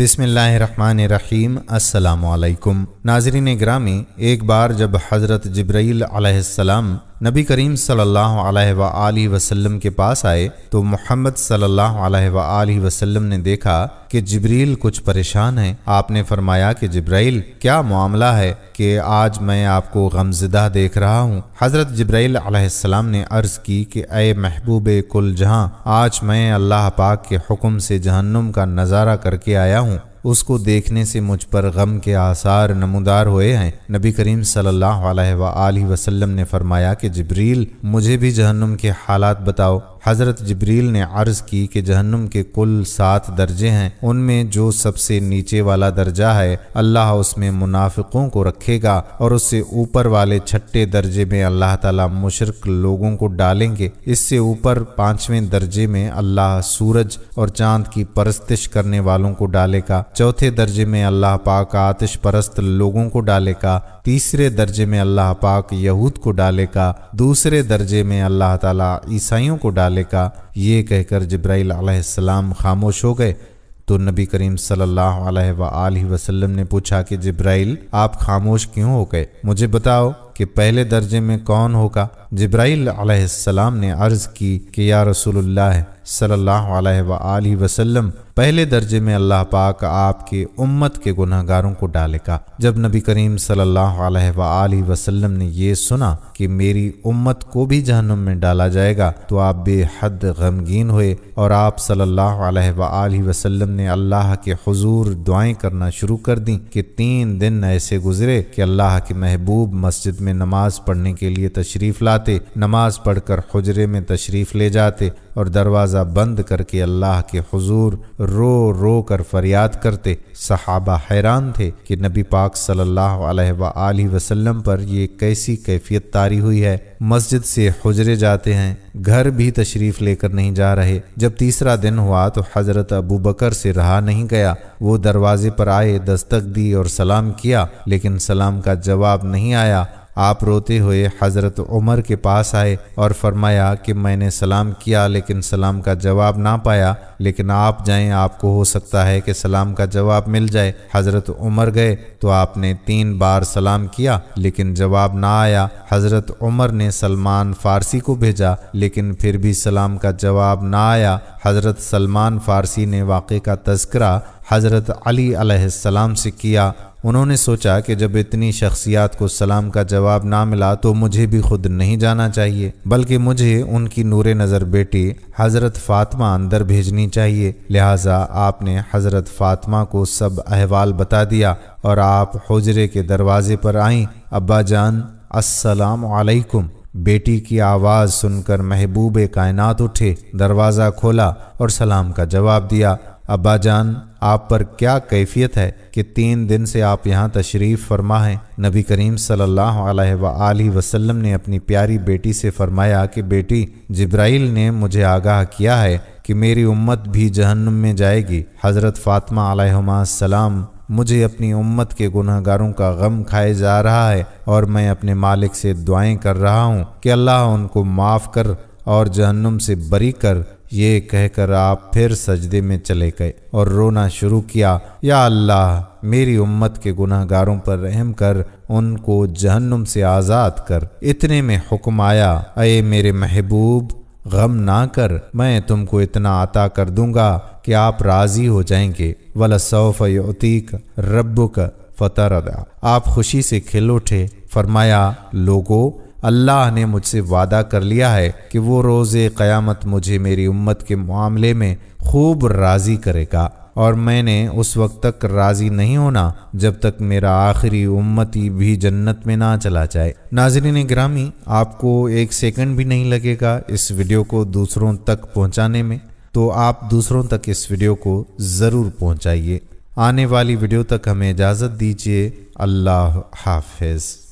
बिसमीम अल्लाम नाजरीन ग्रामी एक बार जब हज़रत जब्राईल नबी करीम सल्लल्लाहु अलैहि वसल्लम के पास आए तो मोहम्मद सल्लल्लाहु अलैहि वसल्लम ने देखा कि जबरील कुछ परेशान है आपने फरमाया कि जब्राइल क्या मामला है कि आज मैं आपको गमजदा देख रहा हूँ हज़रत जब्राइल अलैहिस्सलाम ने अर्ज़ की कि अय महबूब कुल जहाँ आज मैं अल्लाह पाक के हुक्म से जहन्नुम का नज़ारा करके आया हूँ उसको देखने से मुझ पर गम के आसार नमदार हुए हैं नबी करीम सल्लल्लाहु अलैहि वसल्लम ने फरमाया कि जबरील मुझे भी जहन्नुम के हालात बताओ हज़रत जबरील ने अर्ज़ की कि जहन्नुम के कुल सात दर्जे हैं उनमें जो सबसे नीचे वाला दर्जा है अल्लाह उसमें मुनाफिकों को रखेगा और उससे ऊपर वाले छठे दर्जे में अल्लाह ताला मुशरक लोगों को डालेंगे इससे ऊपर पांचवें दर्जे में अल्लाह सूरज और चांद की परस्तिश करने वालों को डालेगा चौथे दर्जे में अल्लाह पाक आतिश परस्त लोगों को डालेगा तीसरे दर्जे में अल्लाह पाक यहूद को डालेगा दूसरे दर्जे में अल्लाह ताला ईसाइयों को डाले का ये कहकर जब्राइल आसमाम खामोश हो गए तो नबी करीम सल्लल्लाहु अलैहि वसल्लम ने पूछा कि जब्राइल आप खामोश क्यों हो गए मुझे बताओ कि पहले दर्जे में कौन होगा जब्राईल अलैहिस्सलाम ने अर्ज़ की कि या रसूलुल्लाह सल्लल्लाहु अलैहि वसल्लम पहले दर्जे में अल्लाह पाक आपके उम्मत के गुनाहगारों को डालेगा जब नबी करीम सल्लल्लाहु अलैहि वसल्लम ने यह सुना कि मेरी उम्मत को भी जहनम में डाला जाएगा तो आप बेहद गमगीन हुए और आप सल्लल्लाहु अलैहि वसल्लम ने अल्लाह के हुजूर दुआएं करना शुरू कर दी कि तीन दिन ऐसे गुजरे कि अल्लाह के महबूब मस्जिद में नमाज पढ़ने के लिए तशरीफ़ लाते नमाज पढ़कर हजरे में तशरीफ़ ले जाते और दरवाज़ा बंद करके अल्लाह के हजूर रो रो कर फरियाद करते सहाबा हैरान थे कि नबी पाक सल्ला वसलम पर यह कैसी कैफियत तारी हुई है मस्जिद से हजरे जाते हैं घर भी तशरीफ़ लेकर नहीं जा रहे जब तीसरा दिन हुआ तो हज़रत अबू बकर से रहा नहीं गया वो दरवाजे पर आए दस्तक दी और सलाम किया लेकिन सलाम का जवाब नहीं आया आप रोते हुए हज़रत उमर के पास आए और फरमाया कि मैंने सलाम किया लेकिन सलाम का जवाब ना पाया लेकिन आप जाएं आपको हो सकता है कि सलाम का जवाब मिल जाए हज़रत उमर गए तो आपने तीन बार सलाम किया लेकिन जवाब ना आया हज़रत उमर ने सलमान फ़ारसी को भेजा लेकिन फिर भी सलाम का जवाब ना आया हज़रत सलमान फ़ारसी ने वाक़े का तस्करा हज़रत अली अलैहिस्सलाम से किया उन्होंने सोचा कि जब इतनी शख्सियात को सलाम का जवाब ना मिला तो मुझे भी खुद नहीं जाना चाहिए बल्कि मुझे उनकी नूर नज़र बेटी हज़रत फ़ातिमा अंदर भेजनी चाहिए लिहाजा आपने हज़रत फ़ातिमा को सब अहवाल बता दिया और आप हजरे के दरवाजे पर आईं अब्बा जान असलकुम बेटी की आवाज़ सुनकर महबूब कायनात उठे दरवाज़ा खोला और सलाम का जवाब दिया अब्बा जान आप पर क्या कैफियत है कि तीन दिन से आप यहाँ तशरीफ़ फरमा है नबी करीम सल्लल्लाहु अलैहि वसल्लम ने अपनी प्यारी बेटी से फरमाया कि बेटी जिब्राइल ने मुझे आगाह किया है कि मेरी उम्मत भी जहन्नुम में जाएगी हज़रत फ़ातिमा सलाम मुझे अपनी उम्मत के गुनहगारों का गम खाए जा रहा है और मैं अपने मालिक से दुआएं कर रहा हूँ कि अल्लाह उनको माफ़ कर और जहन्नुम से बरी कर ये कहकर आप फिर सजदे में चले गए और रोना शुरू किया या अल्लाह मेरी उम्मत के गुनागारों पर रहम कर उनको जहन्नुम से आज़ाद कर इतने में हुक्म आया अये मेरे महबूब गम ना कर मैं तुमको इतना आता कर दूंगा कि आप राज़ी हो जाएंगे वलसौफ युतीक रब्बुक फतरदा आप खुशी से खिल उठे फरमाया लोगो अल्लाह ने मुझसे वादा कर लिया है कि वो रोजे क़यामत मुझे मेरी उम्मत के मामले में खूब राज़ी करेगा और मैंने उस वक्त तक राज़ी नहीं होना जब तक मेरा आखिरी उम्मती भी जन्नत में ना चला जाए नाजरीन ग्रामी आपको एक सेकंड भी नहीं लगेगा इस वीडियो को दूसरों तक पहुंचाने में तो आप दूसरों तक इस वीडियो को ज़रूर पहुंचाइए आने वाली वीडियो तक हमें इजाज़त दीजिए अल्लाह हाफिज़